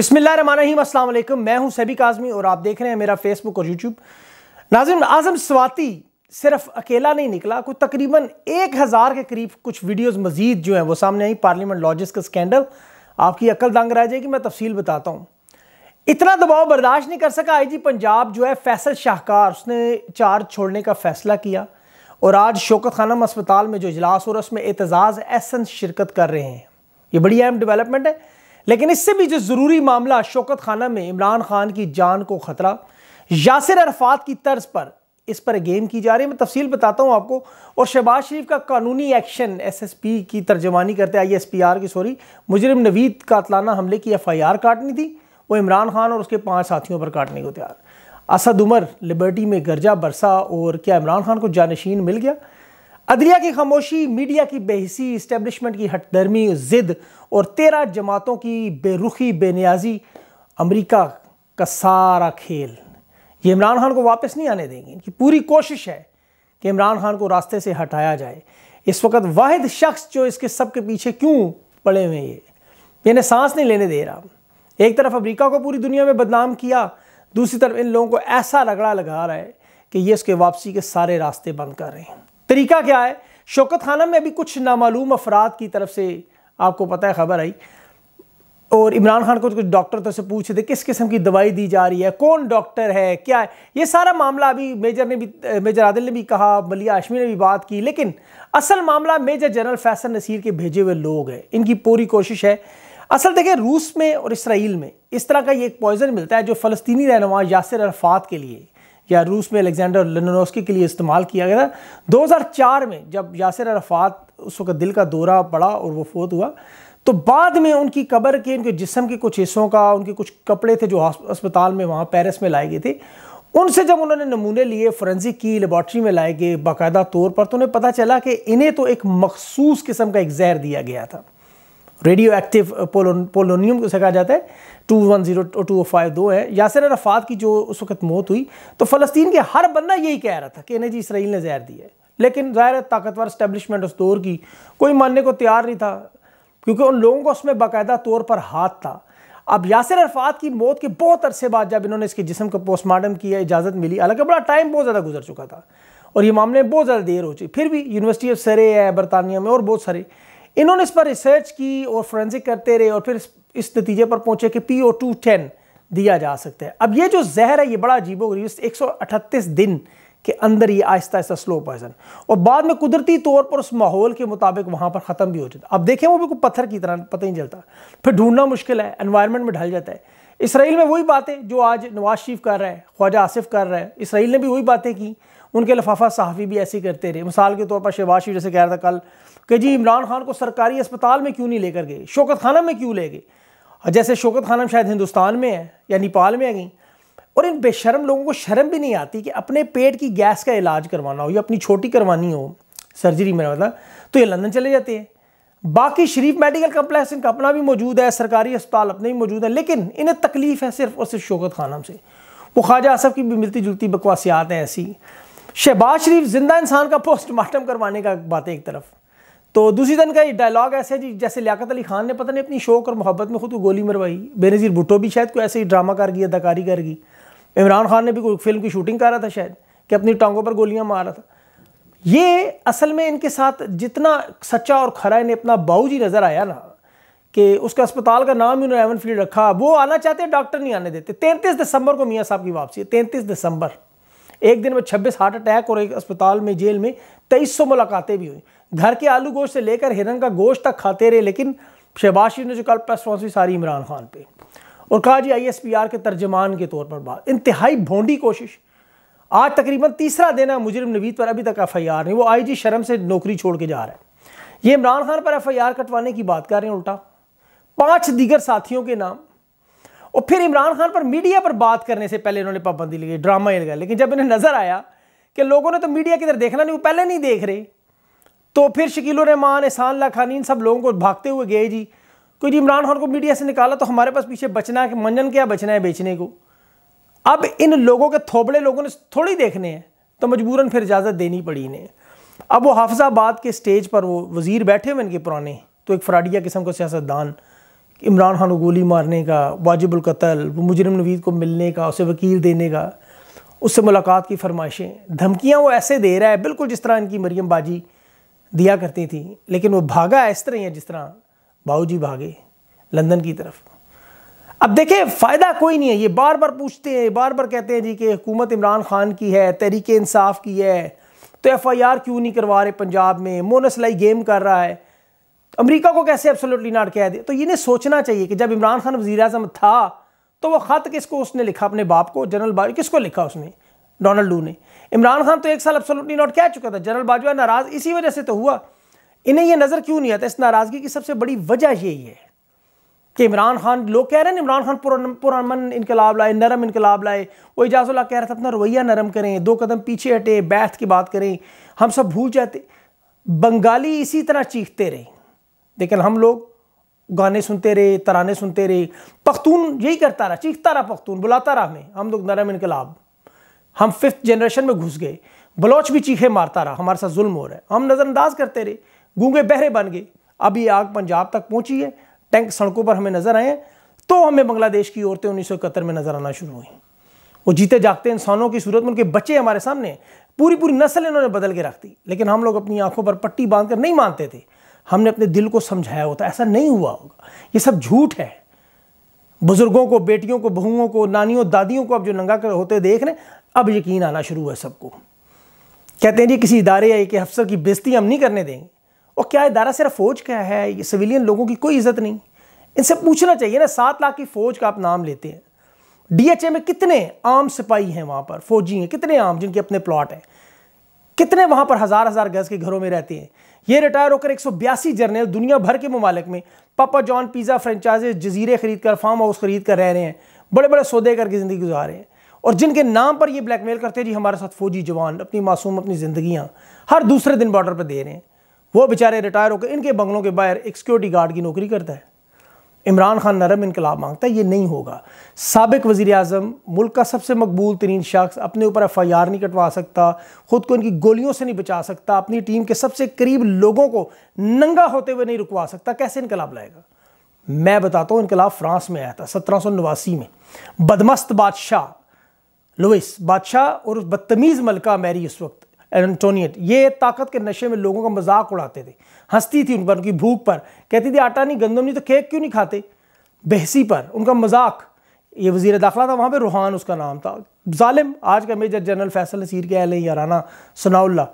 बसमिलीम मैं हूं सैबिक आज़मी और आप देख रहे हैं मेरा फेसबुक और यूट्यूब नाजिम आज़म स्वाति सिर्फ अकेला नहीं निकला कोई तकरीबन एक हज़ार के करीब कुछ वीडियोस मज़ीद जो हैं वो सामने आई पार्लियामेंट लॉजिस का स्कैंडल आपकी अकल दंग रह जाएगी मैं तफसील बताता हूँ इतना दबाव बर्दाश्त नहीं कर सका जी पंजाब जो है फैसल शाहकार उसने चार्ज छोड़ने का फैसला किया और आज शोकत खानम अस्पताल में जो इजलास हो रहा है उसमें एतजाज़ एसन शिरकत कर रहे हैं ये बड़ी अहम डेवलपमेंट है लेकिन इससे भी जो ज़रूरी मामला शोकत खाना में इमरान खान की जान को खतरा यासिर अरफात की तर्ज पर इस पर गेम की जा रही है मैं तफसील बताता हूं आपको और शहबाज शरीफ का कानूनी एक्शन एसएसपी की तर्जमानी करते आई आर की सॉरी मुजरिम नवीद कातलाना हमले की एफआईआर काटनी थी वो इमरान खान और उसके पांच साथियों पर काटने को तैयार असद उमर लिबर्टी में गर्जा बरसा और क्या इमरान खान को जानशीन मिल गया अदलिया की खामोशी मीडिया की बेहसी इस्टेब्लिशमेंट की हटदर्मी ज़िद और तेरह जमातों की बेरुखी बेनियाजी अमरीका का सारा खेल ये इमरान खान को वापस नहीं आने देंगे इनकी पूरी कोशिश है कि इमरान खान को रास्ते से हटाया जाए इस वक्त वाहिद शख्स जो इसके सब के पीछे क्यों पड़े हुए ये इन्हें सांस नहीं लेने दे रहा एक तरफ अमरीका को पूरी दुनिया में बदनाम किया दूसरी तरफ इन लोगों को ऐसा रगड़ा लगा रहा है कि ये इसके वापसी के सारे रास्ते बंद कर रहे हैं तरीका क्या है शौकत खाना में अभी कुछ नामालूम अफराद की तरफ से आपको पता है खबर आई और इमरान खान को तो कुछ डॉक्टर तो से पूछ रहे थे किस किस्म की दवाई दी जा रही है कौन डॉक्टर है क्या है ये सारा मामला अभी मेजर ने भी मेजर आदिल ने भी कहा मलिया आशमी ने भी बात की लेकिन असल मामला मेजर जनरल फैसल नसीर के भेजे हुए लोग हैं इनकी पूरी कोशिश है असल देखिए रूस में और इसराइल में इस तरह का ये एक पॉइज़न मिलता है जो फ़लस्तनी रहनुमा यासर अरफात के लिए या रूस में अलेक्जेंडर लनोस्की के लिए इस्तेमाल किया गया था 2004 में जब यासर अरफात उस वक्त दिल का दौरा पड़ा और वो फोत हुआ तो बाद में उनकी कब्र के उनके जिसम के कुछ हिस्सों का उनके कुछ कपड़े थे जो अस्पताल में वहाँ पेरिस में लाए गए थे उनसे जब उन्होंने नमूने लिए फोरेंसिक की लेबॉट्री में लाए गए बाकायदा तौर पर तो उन्हें पता चला कि इन्हें तो एक मखसूस किस्म का एक जहर दिया गया था रेडियो एक्टिव पोलोनियम उसे कहा जाता है two one zero two O five दो है यासर रफात की जो उस वक्त मौत हुई तो फ़लस्तीन के हर बंदा यही कह रहा था कि इन्हें जी इसराइल ने जहर दिया है लेकिन ज़ाहिर ताकतवर इस्टेबलिशमेंट उस दौर की कोई मानने को तैयार नहीं था क्योंकि उन लोगों को उसमें बाकायदा तौर पर हाथ था अब यासर अरफात की मौत के बहुत अरसे बाद जब इन्होंने इसके जिसम को पोस्टमार्टम किया इजाज़त मिली हालांकि बड़ा टाइम बहुत ज़्यादा गुजर चुका था और ये मामले बहुत ज़्यादा देर हो चुकी फिर भी यूनिवर्सिटी ऑफ सरे है बरतानिया में और बहुत सारे इन्होंने इस पर रिसर्च की और फोरेंसिक करते रहे और फिर इस नतीजे पर पहुंचे कि पी ओ टू टेन दिया जा सकता है अब ये जो जहर है ये बड़ा अजीब गरीब एक सौ अठतीस दिन के अंदर ये आहिस्ता आहिस्ता स्लो पॉइजन और बाद में कुदरती तौर पर उस माहौल के मुताबिक वहाँ पर ख़त्म भी हो जाता अब देखें वो बिल्कुल पत्थर की तरह पता नहीं चलता फिर ढूंढना मुश्किल है एनवायरनमेंट में ढल जाता है इसराइल में वही बातें जो आज नवाज शरीफ कर रहा है ख्वाजा आसिफ कर रहा है इसराइल ने भी वही बातें की उनके लफाफा सहाफ़ी भी ऐसे करते रहे मिसाल के तौर पर शहबाज शरीफ जैसे कह रहा था कल कि जी इमरान खान को सरकारी अस्पताल में क्यों नहीं लेकर गए शौकत खाना में क्यों ले गए जैसे शौकत खाना शायद हिंदुस्तान में है या नेपाल में गई और इन बेशरम लोगों को शर्म भी नहीं आती कि अपने पेट की गैस का इलाज करवाना हो या अपनी छोटी करवानी हो सर्जरी मेरा मतलब तो ये लंदन चले जाते हैं बाकी शरीफ मेडिकल कम्प्लेक्स इनका अपना भी मौजूद है सरकारी अस्पताल अपने भी मौजूद है लेकिन इन्हें तकलीफ़ है सिर्फ और सिर्फ शौकत खानम से वो ख्वाजा असफ की भी मिलती जुलती बकवासियात हैं ऐसी शहबाज शरीफ जिंदा इंसान का पोस्टमार्टम करवाने का बात है एक तरफ तो दूसरी दिन का ये डायलॉग ऐसे है जी जैसे लियाकत अली खान ने पता नहीं अपनी शौक और मोहब्बत में खुद को गोली मरवाई बेनज़ीर भुट्टो भी शायद कोई ऐसे ही ड्रामा कर गई अदाकारी कर गई इमरान खान ने भी कोई फिल्म की शूटिंग कर रहा था शायद कि अपनी टांगों पर गोलियां मार रहा था ये असल में इनके साथ जितना सच्चा और खरा इन्हें अपना बाऊ जी नज़र आया ना कि उसके अस्पताल का नाम ही उन्होंने एवन फील्ड रखा वो आना चाहते डॉक्टर नहीं आने देते तैंतीस दिसंबर को मियाँ साहब की वापसी है तैंतीस दिसंबर एक दिन में छब्बीस हार्ट अटैक और एक अस्पताल में जेल में तेईस सौ मुलाकातें भी हुई घर के आलू गोश्त से लेकर हिरन का गोश्त तक खाते रहे लेकिन शहबाज शरीफ ने जो कल प्रेस कॉन्फ्रेंस हुई सारी इमरान खान पर और कहा जी आर के तर्जमान के तौर पर बात इंतहाई भोंडी कोशिश आज तकरीबन तीसरा दिन है मुजरिम नवीद पर अभी तक एफ आई आर नहीं वो आई जी शर्म से नौकरी छोड़ के जा रहा है ये इमरान खान पर एफ आई आर कटवाने की बात कर रहे हैं उल्टा पाँच दीगर साथियों के नाम और फिर इमरान खान पर मीडिया पर बात करने से पहले इन्होंने पाबंदी लगी ड्रामा ही लगाया लेकिन जब इन्हें नज़र आया कि लोगों ने तो मीडिया किधर देखना नहीं वो पहले नहीं देख रहे तो फिर शकील रहमान एहसान ला खानी इन सब लोगों को भागते हुए गए जी क्योंकि जी इमरान खान को मीडिया से निकाला तो हमारे पास पीछे बचना है मंजन क्या बचना है बेचने को अब इन लोगों के थोबड़े लोगों ने थोड़ी देखने हैं तो मजबूरन फिर इजाज़त देनी पड़ी इन्हें अब वो हाफजाबाद के स्टेज पर वो वज़ीर बैठे हुए इनके पुराने तो एक फराडिया किस्म का सियासतदान इमरान खान को गोली मारने का कतल वो मुजरम नवीद को मिलने का उसे वकील देने का उससे मुलाकात की फरमाइशें धमकियाँ वो ऐसे दे रहा है बिल्कुल जिस तरह इनकी मरियम बाजी दिया करती थी लेकिन वो भागा इस तरह ही है जिस तरह बाबू जी भागे लंदन की तरफ अब देखें फ़ायदा कोई नहीं है ये बार बार पूछते हैं बार बार कहते हैं जी कि हुकूमत इमरान खान की है तहरीक इंसाफ की है तो एफ़ आई आर क्यों नहीं करवा रहे पंजाब में मोनसलाई गेम कर रहा है अमेरिका को कैसे एब्सोल्युटली नॉट कह दे तो इन्हें सोचना चाहिए कि जब इमरान खान वजी अजम था तो वो ख़त किसको उसने लिखा अपने बाप को जनरल बाजवा किसको लिखा उसने डोनाल्ड डू ने इमरान खान तो एक साल एब्सोल्युटली नॉट कह चुका था जनरल बाजवा नाराज़ इसी वजह से तो हुआ इन्हें यह नज़र क्यों नहीं आता इस नाराज़गी की सबसे बड़ी वजह यही है कि इमरान खान लोग कह रहे हैं इमरान खान पुरान इनकलाब लाए नरम इनकलाब लाए वो इजाज़ुल्ला कह रहा था अपना रवैया नरम करें दो कदम पीछे हटे बैठ की बात करें हम सब भूल जाते बंगाली इसी तरह चीखते रहे लेकिन हम लोग गाने सुनते रहे तराने सुनते रहे पख्तून यही करता रहा चीखता रहा पख्तून बुलाता रहा हमें हम लोग नरम इनकलाब हम फिफ्थ जनरेशन में घुस गए बलोच भी चीखे मारता रहा हमारे साथ जुल्म हो रहा है हम नज़रअंदाज करते रहे गूंगे बहरे बन गए अब ये आग पंजाब तक पहुंची है टैंक सड़कों पर हमें नज़र आए तो हमें बांग्लादेश की औरतें उन्नीस में नज़र आना शुरू हुई वो जीते जागते इंसानों की सूरत में उनके बच्चे हमारे सामने पूरी पूरी नस्ल इन्होंने बदल के रख दी लेकिन हम लोग अपनी आंखों पर पट्टी बांध कर नहीं मानते थे हमने अपने दिल को समझाया होता ऐसा नहीं हुआ होगा ये सब झूठ है बुजुर्गों को बेटियों को बहुओं को नानियों दादियों को अब जो नंगा कर होते देख रहे अब यकीन आना शुरू हुआ सबको कहते हैं जी किसी इदारे या एक अफसर की बेजती हम नहीं करने देंगे और क्या इदारा सिर्फ फौज का है ये सिविलियन लोगों की कोई इज्जत नहीं इनसे पूछना चाहिए ना सात लाख की फौज का आप नाम लेते हैं डीएचए में कितने आम सिपाही हैं वहां पर फौजी हैं कितने आम जिनके अपने प्लॉट हैं कितने वहां पर हज़ार हज़ार गज के घरों में रहते हैं ये रिटायर होकर एक जर्नल दुनिया भर के ममालिक में पापा जॉन पिज़्ज़ा फ्रेंचाइजेज जजीरे खरीद कर फार्म हाउस खरीद कर रह रहे हैं बड़े बड़े सौदे करके ज़िंदगी गुजार रहे हैं और जिनके नाम पर ये ब्लैकमेल करते हैं जी हमारे साथ फौजी जवान अपनी मासूम अपनी ज़िंदियाँ हर दूसरे दिन बॉर्डर पर दे रहे हैं वो बेचारे रिटायर होकर इनके बंगलों के बाहर एक सिक्योरिटी गार्ड की नौकरी करता है इमरान खान नरम इनकलाब मांगता है ये नहीं होगा सबक वज़ी अजम मुल्क का सबसे मकबूल तरीन शख्स अपने ऊपर एफ आई आर नहीं कटवा सकता ख़ुद को इनकी गोलियों से नहीं बचा सकता अपनी टीम के सबसे करीब लोगों को नंगा होते हुए नहीं रुकवा सकता कैसे इनकलाब लाएगा मैं बताता हूँ इनकलाब फ्रांस में आया था सत्रह सौ नवासी में बदमस्त बादशाह लुइस बादशाह और बदतमीज़ मलका मैरी उस वक्त एंटोनियट ये ताकत के नशे में लोगों का मजाक उड़ाते थे हंसती थी उन पर उनकी भूख पर कहती थी आटा नहीं गंदम नहीं तो केक क्यों नहीं खाते बहसी पर उनका मजाक ये वजीर दाखिला था वहाँ पर रूहान उसका नाम था ालिम आज का मेजर जनरल फैसल नसीर के अहल याराना सनाउल्ला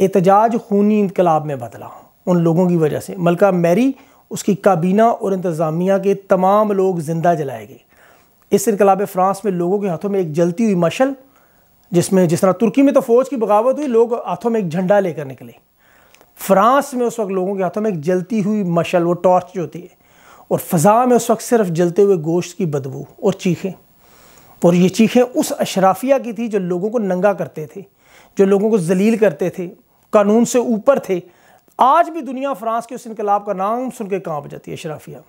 एहतजाज खूनी इनकलाब में बदला उन लोगों की वजह से मलका मैरी उसकी काबीना और इंतज़ामिया के तमाम लोग जिंदा जलाए गए इस इनकलाब फ्रांस में लोगों के हाथों में एक जलती हुई मशल जिसमें जिस तरह तुर्की में तो फौज की बगावत हुई लोग हाथों में एक झंडा लेकर निकले फ्रांस में उस वक्त लोगों के हाथों में एक जलती हुई मशल वो टॉर्च जो होती है और फ़ज़ा में उस वक्त सिर्फ जलते हुए गोश्त की बदबू और चीखें और ये चीखें उस अशराफिया की थी जो लोगों को नंगा करते थे जो लोगों को जलील करते थे कानून से ऊपर थे आज भी दुनिया फ्रांस के उस इनकलाब का नाम सुन के कांप जाती है अशराफिया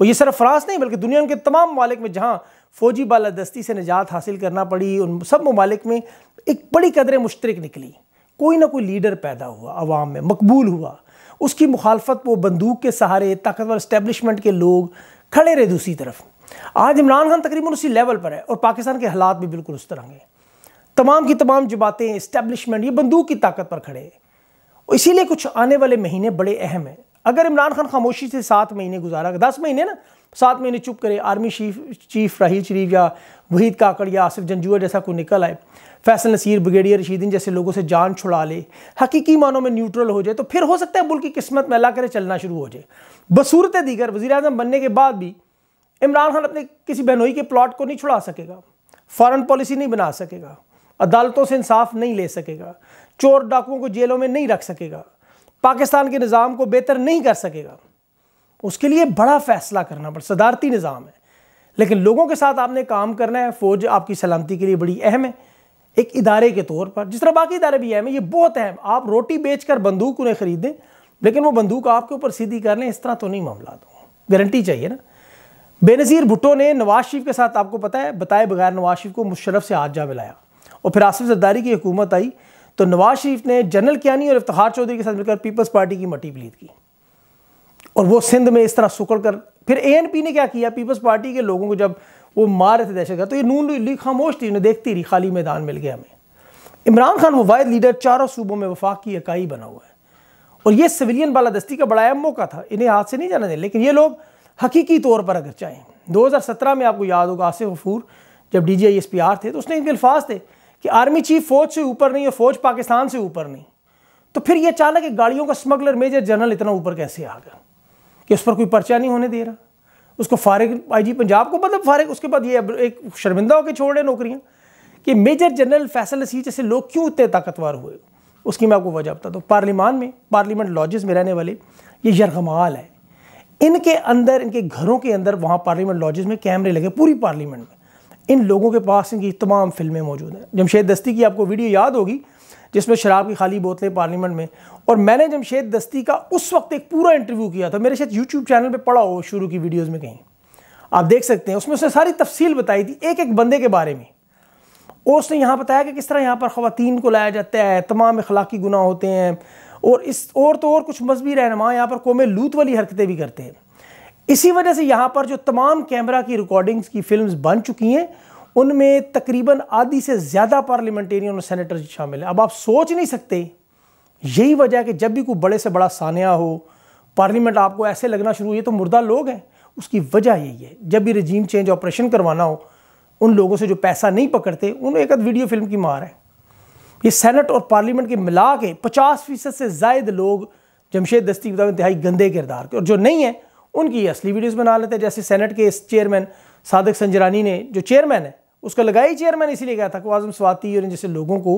और ये सिर्फ फ्रांस नहीं बल्कि दुनिया के तमाम मालिक में जहाँ फौजी बालादस्ती से निजात हासिल करना पड़ी उन सब ममालिक में एक बड़ी कदर मुश्तरक निकली कोई ना कोई लीडर पैदा हुआ आवाम में मकबूल हुआ उसकी मुखालफत वो बंदूक के सहारे ताकतवर इस्टेबलिशमेंट के लोग खड़े रहे दूसरी तरफ आज इमरान खान तकरीबन उसी लेवल पर है और पाकिस्तान के हालात भी बिल्कुल उस तरह हैं तमाम की तमाम जमातें इस्टेबलिशमेंट ये बंदूक की ताकत पर खड़े इसीलिए कुछ आने वाले महीने बड़े अहम हैं अगर इमरान खान खामोशी से सात महीने गुजारा दस महीने ना सात महीने चुप करे army chief chief Raheel Sharif या वहीद काकड़ या आसिफ जंजुआ जैसा कोई निकल आए फैसल नसीर ब्रिगेडियर रशीदीन जैसे लोगों से जान छुड़ा ले हकीकी मानों में न्यूट्रल हो जाए तो फिर हो सकता है मुल्क की किस्मत में अल्लाह करे चलना शुरू हो जाए बसूरत दीगर वजी अजम बनने के बाद भी इमरान खान अपने किसी बहनोई के प्लाट को नहीं छुड़ा सकेगा फ़ॉरन पॉलिसी नहीं बना सकेगा अदालतों से इंसाफ नहीं ले सकेगा चोर डाकुओं को जेलों में नहीं रख सकेगा पाकिस्तान के निज़ाम को बेहतर नहीं कर सकेगा उसके लिए बड़ा फैसला करना पड़ सदारती निज़ाम है लेकिन लोगों के साथ आपने काम करना है फ़ौज आपकी सलामती के लिए बड़ी अहम है एक इदारे के तौर पर जिस तरह बाकी इदारे भी अहम है ये बहुत अहम आप रोटी बेच कर बंदूक उन्हें ख़रीदें लेकिन वो बंदूक आपके ऊपर सीधी कर लें इस तरह तो नहीं मामला दो तो। गारंटी चाहिए ना बेनज़ीर भुट्टो ने नवाज शरीफ के साथ आपको पता है बताए बगैर नवाज शरीफ को मुशरफ से हाथ जा मिलाया और फिर आसिफ जरदारी की हुकूमत आई तो नवाज शरीफ ने जनरल कियानी और इफ्तार चौधरी के साथ मिलकर पीपल्स पार्टी की मटी पलीद की और वो सिंध में इस तरह सुकड़ कर फिर ए ने क्या किया पीपल्स पार्टी के लोगों को जब वो मार रहे थे दहशतगर्द तो ये नून लीग खामोश थी उन्हें देखती रही खाली मैदान मिल गया हमें इमरान खान वायद लीडर चारों सूबों में वफाक की इकाई बना हुआ है और ये सिविलियन बालादस्ती का बड़ा अहम मौका था इन्हें हाथ से नहीं जाना दें लेकिन ये लोग हकीकी तौर पर अगर चाहें 2017 में आपको याद होगा आसिफ गफूर जब D G I S P R थे तो उसने इनके अल्फाज थे कि आर्मी चीफ फौज से ऊपर नहीं और फौज पाकिस्तान से ऊपर नहीं तो फिर ये अचानक कि गाड़ियों का स्मगलर मेजर जनरल इतना ऊपर कैसे आ गया कि उस पर कोई पर्चा नहीं होने दे रहा उसको फारिग आईजी पंजाब को मतलब फारिग उसके बाद ये एक शर्मिंदा होकर छोड़ रहे नौकरियाँ कि मेजर जनरल फैसल असी जैसे लोग क्यों इतने ताकतवर हुए उसकी मैं आपको वजह बता दूँ पार्लिमान में पार्लियामेंट लॉजिस में रहने वाले ये यरगमाल है इनके अंदर इनके घरों के अंदर वहाँ पार्लियामेंट लॉजिस में कैमरे लगे पूरी पार्लियामेंट में इन लोगों के पास इनकी तमाम फिल्में मौजूद हैं जमशेद दस्ती की आपको वीडियो याद होगी जिसमें शराब की खाली बोतलें पार्लियामेंट में और मैंने जमशेद दस्ती का उस वक्त एक पूरा इंटरव्यू किया था मेरे शायद यूट्यूब चैनल पर पड़ा हो शुरू की वीडियोज़ में कहीं आप देख सकते हैं उसमें उसने सारी तफसील बताई थी एक एक बंदे के बारे में और उसने यहाँ बताया कि किस तरह यहाँ पर ख़वान को लाया जाता है तमाम अखलाकी गुना होते हैं और इस और तो और कुछ मजहबी रहनमा यहाँ पर कौम लूत वाली हरकतें भी करते हैं इसी वजह से यहाँ पर जो तमाम कैमरा की रिकॉर्डिंग्स की फिल्म्स बन चुकी हैं उनमें तकरीबन आधी से ज़्यादा पार्लियामेंटेरियन और सेनेटर शामिल हैं अब आप सोच नहीं सकते यही वजह है कि जब भी कोई बड़े से बड़ा सानिया हो पार्लियामेंट आपको ऐसे लगना शुरू हुई तो मुर्दा लोग हैं उसकी वजह यही है जब भी रजीम चेंज ऑपरेशन करवाना हो उन लोगों से जो पैसा नहीं पकड़ते उन एक वीडियो फिल्म की मार है ये सेनेट और पार्लियामेंट के मिला के पचास फीसद से जायद लोग जमशेद दस्ती इंतहाई गंदे किरदार के और जो नहीं है उनकी असली वीडियोस बना लेते हैं जैसे सेनेट के चेयरमैन सादक संजरानी ने जो चेयरमैन है उसका लगाई चेयरमैन इसीलिए गया था कि आजम स्वाति और जैसे लोगों को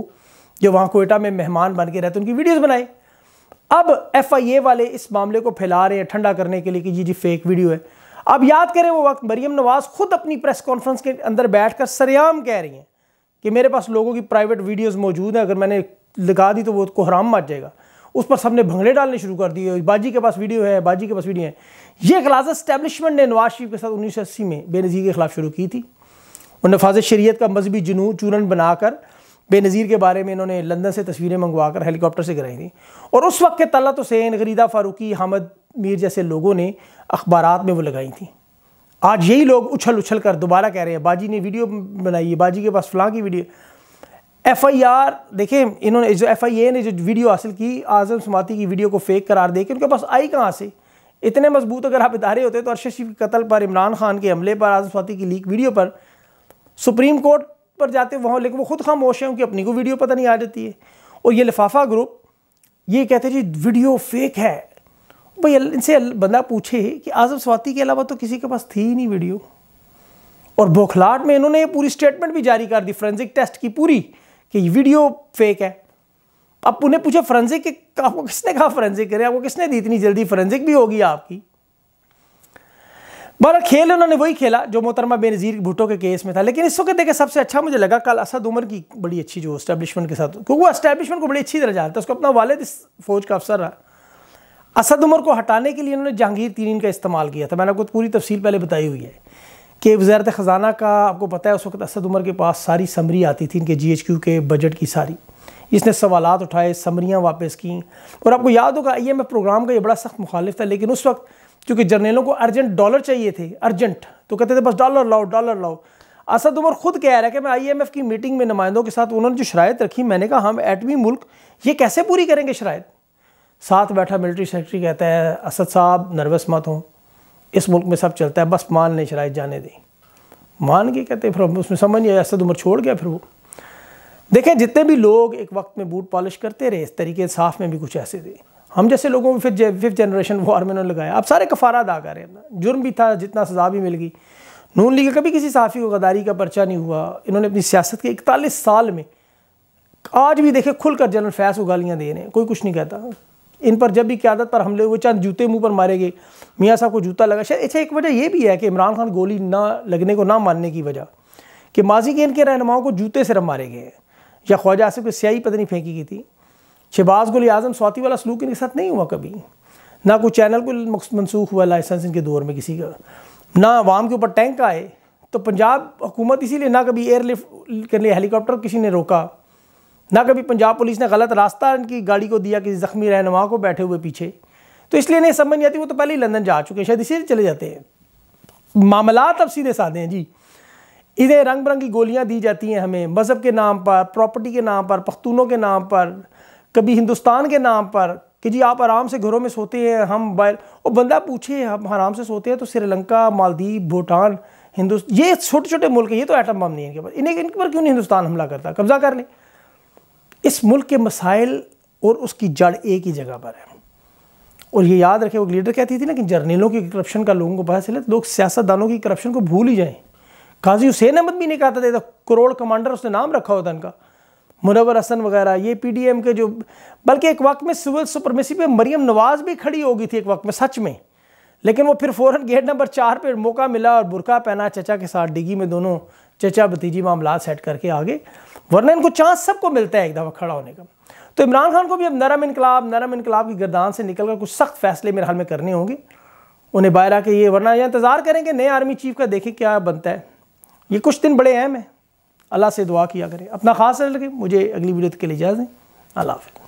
जो वहाँ कोयटा में मेहमान बन के रहते उनकी वीडियोज बनाई अब एफ वाले इस मामले को फैला रहे हैं ठंडा करने के लिए कि जी जी फेक वीडियो है अब याद करें वो वक्त मरीम नवाज़ खुद अपनी प्रेस कॉन्फ्रेंस के अंदर बैठ सरेआम कह रही हैं कि मेरे पास लोगों की प्राइवेट वीडियोज़ मौजूद हैं अगर मैंने लगा दी तो वो को तो हराम मच जाएगा उस पर सबने भंगड़े डालने शुरू कर दिए बाजी के पास वीडियो है बाजी के पास वीडियो है ये गलाज स्टैब्लिशमेंट ने नवाज शरीफ के साथ उन्नीस सौ अस्सी में बेनज़ीर के खिलाफ शुरू की थी और नफाज शरीत का मजहबी जुनू चूरन बनाकर बेनज़ीर के बारे में इन्होंने लंदन से तस्वीरें मंगवा कर हेलीकॉप्टर से कराई थी और उस वक्त के तलत हुसैन गरीदा फारूकी हमद मीर जैसे लोगों ने अखबार में वो लगाई थी आज यही लोग उछल उछल कर दोबारा कह रहे हैं बाजी ने वीडियो बनाई है बाजी के पास फलां की वीडियो एफ आई आर देखें इन्होंने जो एफ आई ए ने जो वीडियो हासिल की आजम समाती की वीडियो को फेक करार दे के उनके पास आई कहाँ से इतने मजबूत अगर आप इदारे होते तो अरशद शरीफ के कत्ल पर इमरान खान के हमले पर आजम स्वाति की लीक वीडियो पर सुप्रीम कोर्ट पर जाते वहाँ लेकिन वो खुद खामोश हैं उनकी अपनी को वीडियो पता नहीं आ जाती है और ये लिफाफा ग्रुप ये कहते हैं जी वीडियो फेक है भाई इनसे बंदा पूछे कि आजम स्वाति के अलावा तो किसी के पास थी ही नहीं वीडियो और बौखलाट में इन्होंने पूरी स्टेटमेंट भी जारी कर दी फ्रेंसिक टेस्ट की पूरी कि वीडियो फेक है अब उन्हें पूछा फोरेंसिक आपको किसने कहा फोरेंसिक करें आपको किसने दी इतनी जल्दी फोरेंसिक भी होगी आपकी बार खेल उन्होंने वही खेला जो मोहतरमा बेनज़ीर भुट्टो के केस में था लेकिन इस वक्त देखे सबसे अच्छा मुझे लगा कल असद उमर की बड़ी अच्छी जो स्टैब्लिशमेंट के साथ क्योंकि वो स्टैब्लिशमेंट को बड़ी अच्छी तरह जानता है उसको अपना वालद इस फौज का अफसर रहा असद उमर को हटाने के लिए उन्होंने जहांगीर तीन का इस्तेमाल किया था मैंने आपको पूरी तफसील पहले बताई हुई है कि वजारत ख़जाना का आपको पता है उस वक्त असद उमर के पास सारी समरी आती थी इनके जी एच क्यू के बजट की सारी इसने सवाल उठाए समरियाँ वापस की और आपको याद होगा आई एम एफ प्रोग्राम का ये बड़ा सख्त मुखालिफ था लेकिन उस वक्त चूँकि जर्नलों को अर्जेंट डॉलर चाहिए थे अर्जेंट तो कहते थे बस डॉलर लाओ डॉलर लाओ असद उमर खुद कह रहा है कि मैं आई एम एफ़ की मीटिंग में नुमाइंदों के साथ उन्होंने जो शरात रखी मैंने कहा हम एटमी मुल्क ये कैसे पूरी करेंगे शरात साथ बैठा मिलिट्री सेक्रेटरी कहता है असद साहब नर्वस मत हों इस मुल्क में सब चलता है बस मान ले शराय जाने दें मान के कहते फिर उसमें समझ नहीं आया असद उम्र छोड़ गया फिर वो देखें जितने भी लोग एक वक्त में बूट पॉलिश करते रहे इस तरीके साफ में भी कुछ ऐसे थे हम जैसे लोगों में जे, फिफ्थ जनरेशन वॉर में उन्होंने लगाया अब सारे कफारा अदा कर रहे हैं जुर्म भी था जितना सजा भी मिल गई नून लीग कभी किसी साफ़ी को गदारी का पर्चा नहीं हुआ इन्होंने अपनी सियासत के इकतालीस साल में आज भी देखे खुलकर जनरल फैस को गालियाँ दे रहे हैं कोई कुछ नहीं कहता इन पर जब भी क्यादत पर हमले हुए चंद जूते मुंह पर मारे गए मियाँ साहब को जूता लगा शायद अच्छा एक वजह यह भी है कि इमरान खान गोली ना लगने को ना मानने की वजह कि माजी के इनके रहनुमाओं को जूते सिर्फ मारे गए हैं या ख्वाजा आसिफ को स्याही पत्नी फेंकी गई थी शहबाज गुल आजम स्वाति वाला सलूक इनके साथ नहीं हुआ कभी ना कोई चैनल को मनसूख हुआ लाइसेंस इनके दौर में किसी का ना आवाम के ऊपर टैंक आए तो पंजाब हुकूमत इसीलिए ना कभी एयरलिफ्ट के लिए हेलीकॉप्टर किसी ने रोका ना कभी पंजाब पुलिस ने गलत रास्ता इनकी गाड़ी को दिया किसी ज़ख्मी रहनुमा को बैठे हुए पीछे तो इसलिए नहीं समझ नहीं आती वो तो पहले ही लंदन जा चुके हैं शायद इसीलिए चले जाते हैं मामला अब सीधे साधे हैं जी इन्हें रंग बिरंगी गोलियां दी जाती हैं हमें मज़हब के नाम पर प्रॉपर्टी के नाम पर पख्तूनों के नाम पर कभी हिंदुस्तान के नाम पर कि जी आप आराम से घरों में सोते हैं हम बैर वो बंदा पूछे हम आराम से सोते हैं तो श्रीलंका मालदीव भूटान हिंदुस्तान ये छोटे छोटे मुल्क ये तो एटम बम नहीं है इनके पास इन्हें इनके पर क्यों नहीं हिंदुस्तान हमला करता कब्जा कर ले इस मुल्क के मसाइल और उसकी जड़ एक ही जगह पर है और ये याद रखें वो लीडर कहती थी ना कि जर्नलों की करप्शन का लोगों को पता चले लोग सियासतदानों की करप्शन को भूल ही जाएं काजी हुसैन अहमद भी नहीं कहता था तो करोड़ कमांडर उसने नाम रखा होता इनका मुनवर हसन वगैरह ये पीडीएम के जो बल्कि एक वक्त में सिविल सुपरमेसी पे मरीम नवाज़ भी खड़ी हो गई थी एक वक्त में सच में लेकिन वो फिर फ़ौरन गेट नंबर चार पर मौका मिला और बुरका पहना चचा के साथ डिगी में दोनों चचा भतीजी मामला सेट करके आगे वरना इनको चांस सबको मिलता है एक दफ़ा खड़ा होने का तो इमरान खान को भी अब नरम इनकलाब नरम इनकलाब की गर्दान से निकल कर कुछ सख्त फैसले मेरे हाल में करने होंगे उन्हें बाहर आके ये वरना यह इंतज़ार करें कि नए आर्मी चीफ का देखें क्या बनता है ये कुछ दिन बड़े अहम हैं अल्लाह से दुआ किया करें अपना खास रखें मुझे अगली वीडियो के लिए इजाज़ें अल्लाह हाफि